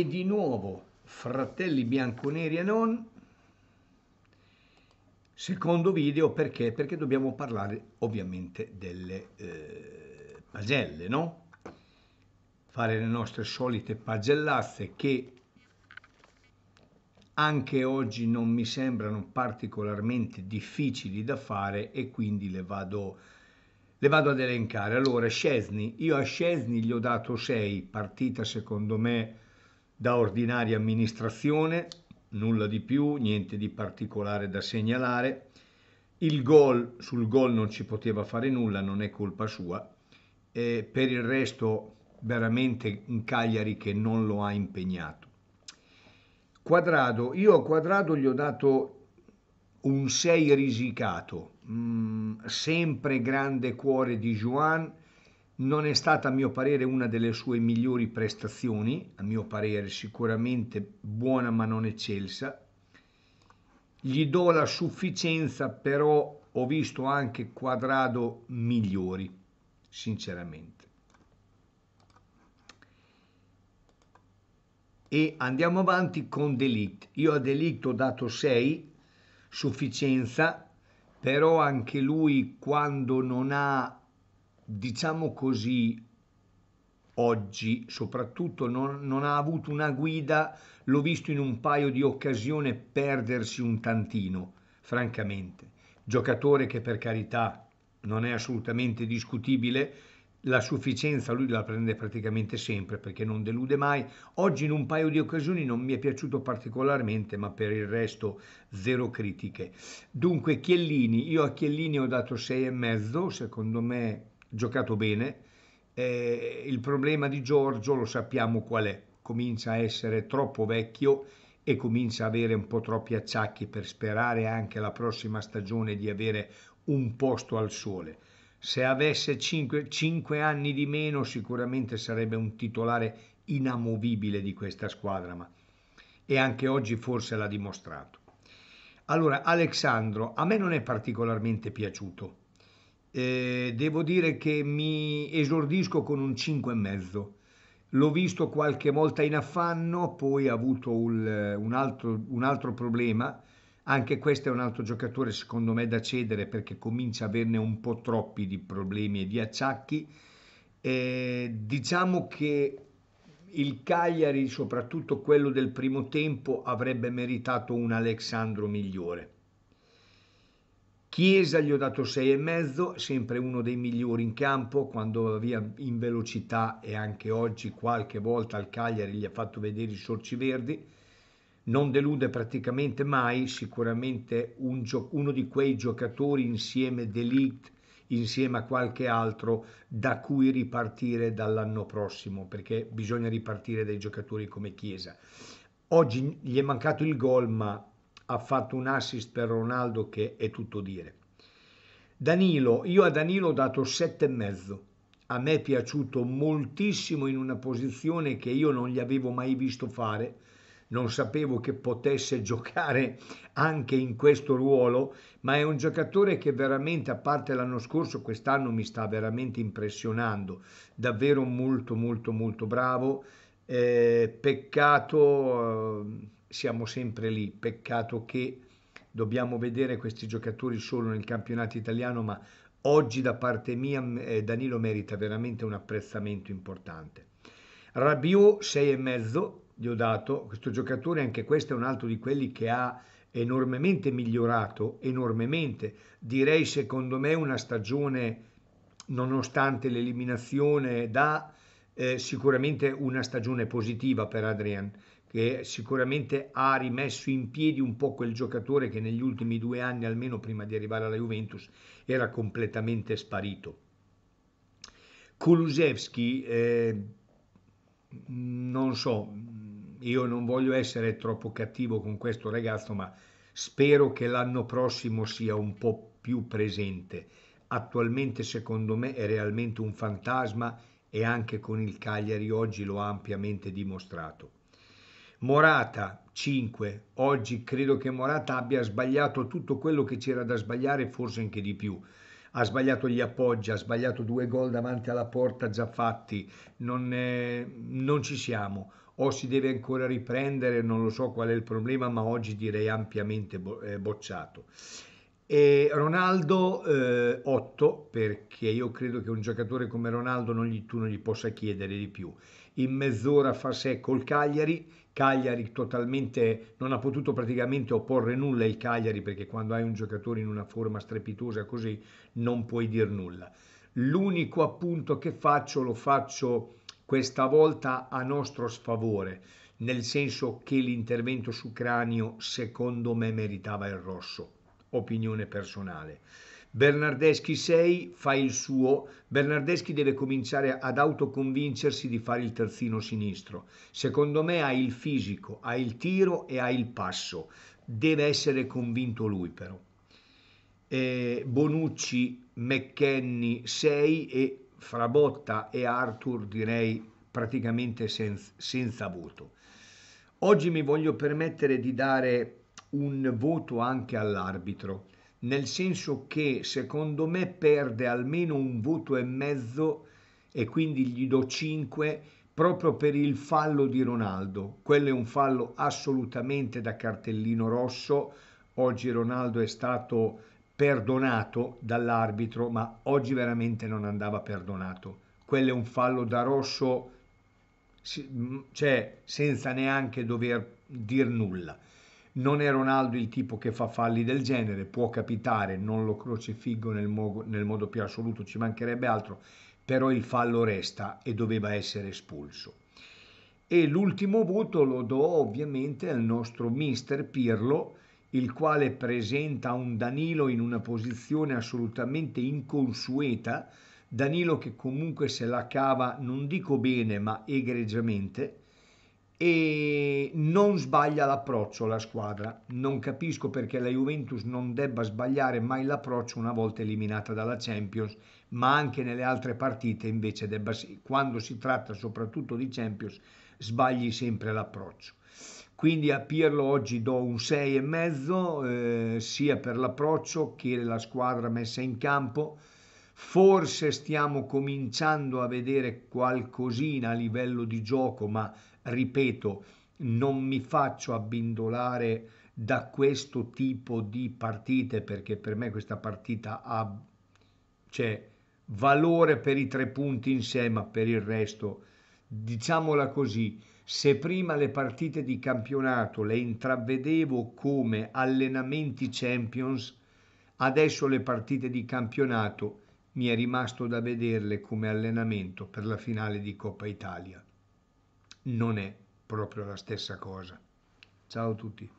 e di nuovo Fratelli Bianconeri e non, secondo video perché? Perché dobbiamo parlare ovviamente delle eh, pagelle, no? Fare le nostre solite pagellazze che anche oggi non mi sembrano particolarmente difficili da fare e quindi le vado, le vado ad elencare. Allora, Scesni, io a Scesni gli ho dato 6, partita secondo me da ordinaria amministrazione, nulla di più, niente di particolare da segnalare. Il gol, sul gol non ci poteva fare nulla, non è colpa sua. Eh, per il resto veramente un Cagliari che non lo ha impegnato. Quadrado, io a Quadrado gli ho dato un 6 risicato, mm, sempre grande cuore di Juan, non è stata a mio parere una delle sue migliori prestazioni, a mio parere sicuramente buona ma non eccelsa. Gli do la sufficienza, però ho visto anche Quadrado migliori, sinceramente. E andiamo avanti con Delict. Io a Delict ho dato 6, sufficienza, però anche lui quando non ha diciamo così, oggi soprattutto non, non, ha avuto una guida, l'ho visto in un paio di occasioni perdersi un tantino, francamente. Giocatore che per carità non è assolutamente discutibile, la sufficienza lui la prende praticamente sempre perché non delude mai. Oggi in un paio di occasioni non mi è piaciuto particolarmente, ma per il resto zero critiche. Dunque Chiellini, io a Chiellini ho dato 6,5, secondo me giocato bene. Eh, il problema di Giorgio lo sappiamo qual è, comincia a essere troppo vecchio e comincia a avere un po' troppi acciacchi per sperare anche la prossima stagione di avere un posto al sole. Se avesse 5, 5 anni di meno sicuramente sarebbe un titolare inamovibile di questa squadra, ma e anche oggi forse l'ha dimostrato. Allora, Alexandro, a me non è particolarmente piaciuto eh, devo dire che mi esordisco con un 5,5. L'ho visto qualche volta in affanno, poi ha avuto un, un, altro, un altro problema. Anche questo è un altro giocatore, secondo me, da cedere perché comincia a averne un po' troppi di problemi e di acciacchi. Eh, diciamo che il Cagliari, soprattutto quello del primo tempo, avrebbe meritato un Alexandro migliore. Chiesa gli ho dato 6,5, sempre uno dei migliori in campo, quando va via in velocità e anche oggi qualche volta al Cagliari gli ha fatto vedere i sorci verdi. Non delude praticamente mai, sicuramente un gio- uno di quei giocatori insieme d'elite, insieme a qualche altro, da cui ripartire dall'anno prossimo, perché bisogna ripartire dai giocatori come Chiesa. Oggi gli è mancato il gol, ma ha fatto un assist per Ronaldo che è tutto dire. Danilo, io a Danilo ho dato e mezzo. A me è piaciuto moltissimo in una posizione che io non gli avevo mai visto fare, non sapevo che potesse giocare anche in questo ruolo, ma è un giocatore che veramente, a parte l'anno scorso, quest'anno mi sta veramente impressionando, davvero molto molto molto bravo. Eh, peccato ehm, siamo sempre lì, peccato che dobbiamo vedere questi giocatori solo nel campionato italiano, ma oggi da parte mia eh, Danilo merita veramente un apprezzamento importante. Rabiot 6,5, gli ho dato, questo giocatore anche questo è un altro di quelli che ha enormemente migliorato, enormemente, direi secondo me una stagione nonostante l'eliminazione da eh, sicuramente una stagione positiva per Adrian che sicuramente ha rimesso in piedi un po' quel giocatore che negli ultimi due anni, almeno prima di arrivare alla Juventus, era completamente sparito. Kulusevski, eh, non so, io non voglio essere troppo cattivo con questo ragazzo, ma spero che l'anno prossimo sia un po' più presente. Attualmente secondo me è realmente un fantasma e anche con il Cagliari oggi lo ha ampiamente dimostrato. Morata 5, oggi credo che Morata abbia sbagliato tutto quello che c'era da sbagliare, forse anche di più. Ha sbagliato gli appoggi, ha sbagliato due gol davanti alla porta già fatti, non, eh, non ci siamo. O si deve ancora riprendere, non lo so qual è il problema, ma oggi direi ampiamente bo- eh, bocciato. E Ronaldo eh, 8 perché io credo che un giocatore come Ronaldo non gli, tu non gli possa chiedere di più. In mezz'ora fa sé col Cagliari Cagliari totalmente non ha potuto praticamente opporre nulla il Cagliari perché quando hai un giocatore in una forma strepitosa così non puoi dire nulla. L'unico appunto che faccio lo faccio questa volta a nostro sfavore, nel senso che l'intervento su Cranio secondo me meritava il rosso, opinione personale. Bernardeschi 6 fa il suo, Bernardeschi deve cominciare ad autoconvincersi di fare il terzino sinistro. Secondo me ha il fisico, ha il tiro e ha il passo. Deve essere convinto lui però. Eh, Bonucci, McKenny 6 e Frabotta e Arthur direi praticamente senz senza voto. Oggi mi voglio permettere di dare un voto anche all'arbitro nel senso che secondo me perde almeno un voto e mezzo e quindi gli do 5 proprio per il fallo di Ronaldo. Quello è un fallo assolutamente da cartellino rosso. Oggi Ronaldo è stato perdonato dall'arbitro, ma oggi veramente non andava perdonato. Quello è un fallo da rosso, cioè senza neanche dover dir nulla. Non è Ronaldo il tipo che fa falli del genere, può capitare, non lo crocifiggo nel, mo- nel modo più assoluto, ci mancherebbe altro, però il fallo resta e doveva essere espulso. E l'ultimo voto lo do ovviamente al nostro mister Pirlo, il quale presenta un Danilo in una posizione assolutamente inconsueta, Danilo che comunque se la cava, non dico bene, ma egregiamente, e non sbaglia l'approccio la squadra. Non capisco perché la Juventus non debba sbagliare mai l'approccio una volta eliminata dalla Champions, ma anche nelle altre partite invece debba, quando si tratta soprattutto di Champions, sbagli sempre l'approccio. Quindi a Pirlo oggi do un 6,5 eh, sia per l'approccio che la squadra messa in campo. Forse stiamo cominciando a vedere qualcosina a livello di gioco, ma ripeto, non mi faccio abbindolare da questo tipo di partite perché per me questa partita ha cioè, valore per i tre punti in sé, ma per il resto, diciamola così, se prima le partite di campionato le intravedevo come allenamenti Champions, adesso le partite di campionato mi è rimasto da vederle come allenamento per la finale di Coppa Italia non è proprio la stessa cosa. Ciao a tutti.